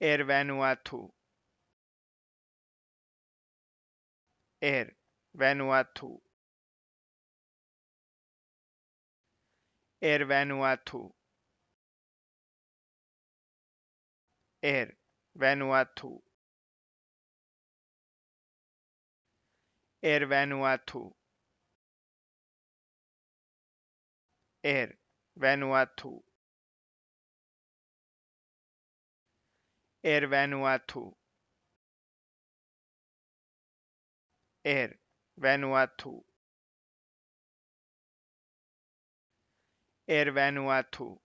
Air Vanuatu. Air Vanuatu. Air Vanuatu. Air Vanuatu. Air Vanuatu. Vanuatu. Air Vanuatu air Vanuatu air वैनुआथू